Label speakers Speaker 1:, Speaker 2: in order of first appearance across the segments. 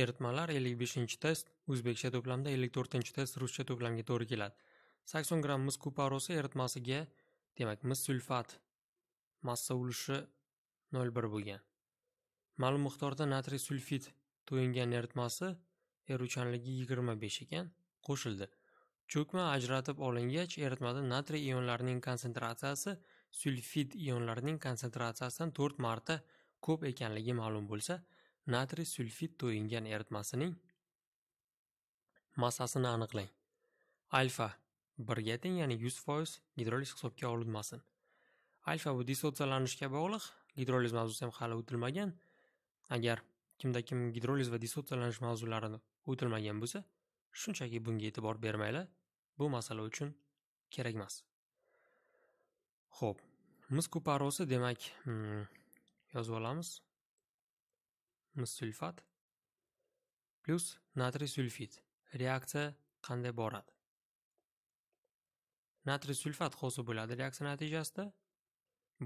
Speaker 1: Eritmalar 55-test, o'zbekcha to'plamda 54-test ruscha to'plamga to'g'ri keladi. 80 gramm mis kuparosi eritmasiga, demak, mis sulfat massa ulushi 0,1 bo'lgan. Ma'lum miqdorda natriy sulfit to'yingan eritmasi eruvchanligi 25 ekan, qo'shildi. Cho'kma ajratib olingach, eritmada natriy ionlarining konsentratsiyasi sulfid ionlarining konsentratsiyasidan 4 marta ko'p ekanligi ma'lum bo'lsa, Natriy sulfid to'yingan eritmasining massasini aniqlang. Alfa 1 ga teng, ya'ni 100% gidroliz hisobga olinmasin. Alfa bu dissotsiyalanishga bog'liq, gidroliz mavzusi ham hali o'tilmagan. Agar kimda kim gidroliz va dissotsiyalanish mavzularini o'tilmagan bo'lsa, shunchaki bunga e'tibor bermanglar Bu masala uchun kerak emas. Xo'p, mis kuparosi demak, hmm, yozib olamiz. sulfat plyus natriy sulfid reaksiya qanday boradi natriy sulfat hosil bo'ladi reaksiya natijasida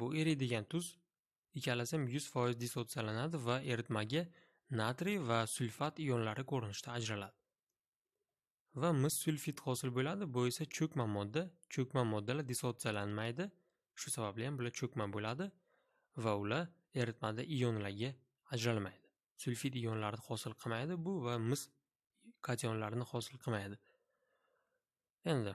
Speaker 1: bu eriydigan tuz ikkalasi ham yuz foiz dissotsiyalanadi va eritmaga natriy va sulfat ionlari ko'rinishida ajraladi va mis sulfid hosil bo'ladi bu esa cho'kma modda cho'kma moddalar dissotsiyalanmaydi shu sababli ham bular cho'kma bo'ladi va ular eritmada ionlarga ajralmaydi sulfid ionlarni hosil qilmaydi bu va mis kationlarni hosil qilmaydi endi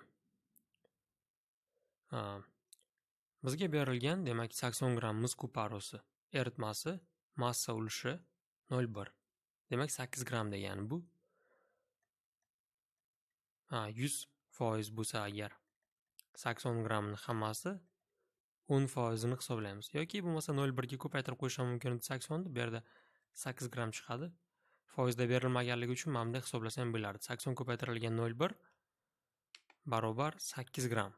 Speaker 1: bizga berilgan demak 80 gramm mis kuparusi eritmasi massa ulushi 0,1 demak 8 gramm degani bu yuz 100 foiz bo'lsa agar 80 grammni hammasi 10 foizini hisoblaymiz yoki bo'lmasa 0,1 ga ko'paytirib ham mumkin 80 ni bu yerda sakkiz gramm chiqadi foizda berilmaganligi uchun mana bunday hisoblasam bo'lardi sakson ko'paytirilgan nol bir barobar sakkiz gramm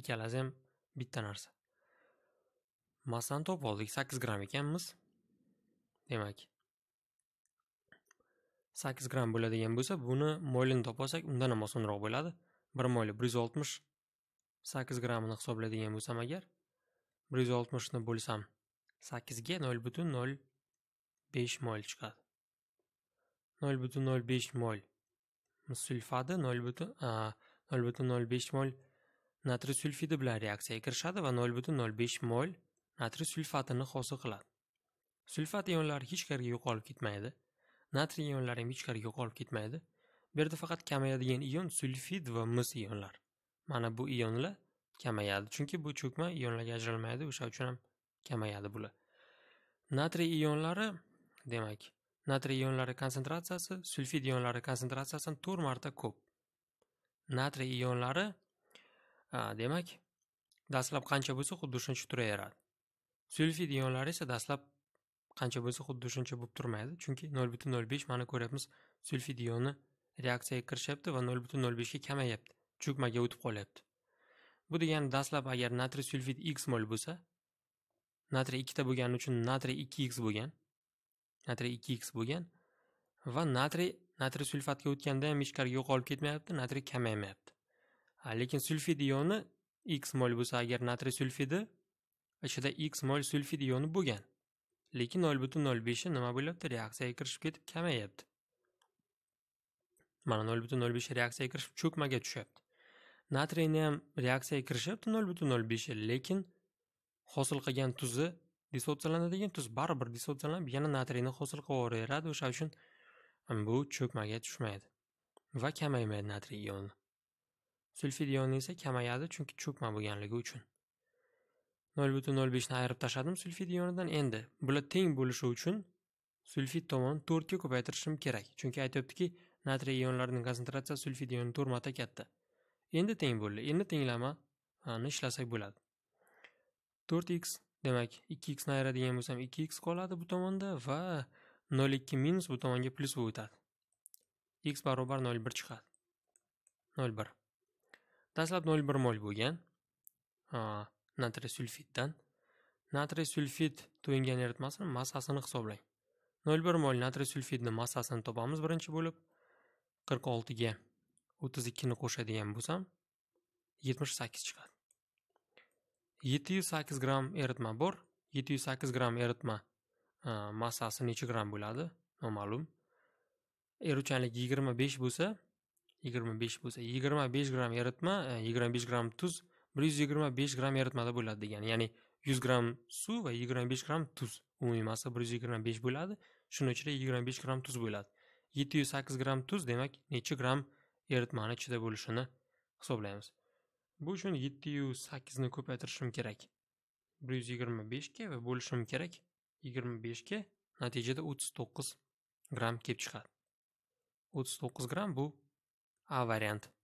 Speaker 1: ikkalasi ham bitta narsa massani topib oldik sakkiz gramm ekanmiz demak sakkiz gramm bo'ladigan bo'lsa buni topib topolsak undan ham osonroq bo'ladi bir moli bir yuz oltmish sakkiz grammini hisoblaydigan bo'lsam agar bir yuz oltmishni bo'lsam 8 nol 0.05 mol chiqadi 0.05 mol sulfati nol butun mol natriy sulfidi bilan reaksiyaga kirishadi va 0.05 mol natriy sulfatini hosil qiladi sulfat ionlari hech qayerga yo'qolib ketmaydi natriy ionlari ham hech qayerga yo'qolib ketmaydi bu yerda faqat kamayadigan ion sulfid va mis ionlar mana bu ionlar kamayadi chunki bu cho'kma ionlarga ajralmaydi o'sha uchun ham kamayadi bular natriy ionlari demak natriy ionlari konsentratsiyasi sulfid ionlari konsentratsiyasidan to'rt marta ko'p natriy ionlari demak dastlab qancha bo'lsa xuddi shuncha turaveradi sulfid ionlari esa dastlab qancha bo'lsa xuddi shuncha bo'lib turmaydi chunki nol butun nol besh mana ko'ryapmiz sulfid ioni reaksiyaga kirishyapti va nol butun nol beshga kamayapti cho'kmaga o'tib qolyapti bu degani dastlab agar natriy sulfid x mol bo'lsa natriy ikkita bo'lgani uchun natriy ikki x bo'lgan natriy ikki x bo'lgan va natriy natriy sulfatga o'tganda ham ichkariga yo'qolib ketmayapti natriy kamaymayapti lekin sulfid ioni x mol bo'lsa agar natriy sulfidi ichida x mol sulfid ioni bo'lgan lekin nol butun nol beshi nima bo'lyapti reaksiyaga kirishib ketib kamayapti mana nol butun nol besh reaksiyaga kirishib cho'kmaga tushyapti natriyni ham reaksiyaga kirishyapti nol butun nol beshi lekin hosil qilgan tuzi dissotsiyalanadigan tuz baribir dissotsiyalanib yana natriyni hosil qilib yuboraveradi o'sha uchun bu cho'kmaga tushmaydi va kamaymaydi natriy ioni sulfid ioni esa kamayadi chunki cho'kma bo'lganligi uchun nol butun nol beshni ayirib tashladim sulfid ionidan endi bular teng bo'lishi uchun sulfid tomon to'rtga ko'paytirishim kerak chunki aytyaptiki natriy ionlarining konsentratsiyasi sulfid ioni to'rt marta katta endi teng bo'ldi endi tenglamani e, ishlasak bo'ladi 4x demak 2 x ni ayiradigan bo'lsam 2x qoladi bu tomonda va 0,2 minus bu tomonga plus bo'lib o'tadi x barobar 0,1 chiqadi 0,1 dastlab 0,1 mol bo'lgan natriy sulfiddan natriy sulfid to'yingan eritmasini massasini hisoblang 0,1 mol natriy sulfidni massasini topamiz birinchi bo'lib 46 ga 32 ni qo'shadigan bo'lsam 78 chiqadi 708 gramm eritma bor 708 gramm eritma e, massasi necha gram bo'ladi noma'lum eruvchanligi 25 bo'lsa 25 bo'lsa 25 gramm eritma 25 e, gramm tuz 125 gramm eritmada bo'ladi degani ya'ni 100 gramm suv va 25 gramm tuz umumiy massa 125 bo'ladi shuning ichida 25 gramm tuz bo'ladi 708 gramm tuz demak necha gram eritmani ichida bo'lishini hisoblaymiz Bu uchun 708 ni ko'paytirishim kerak. 125 ga va bo'lishim kerak 25 ga natijada 39 gramm kelib chiqadi. 39 gramm bu A varianti.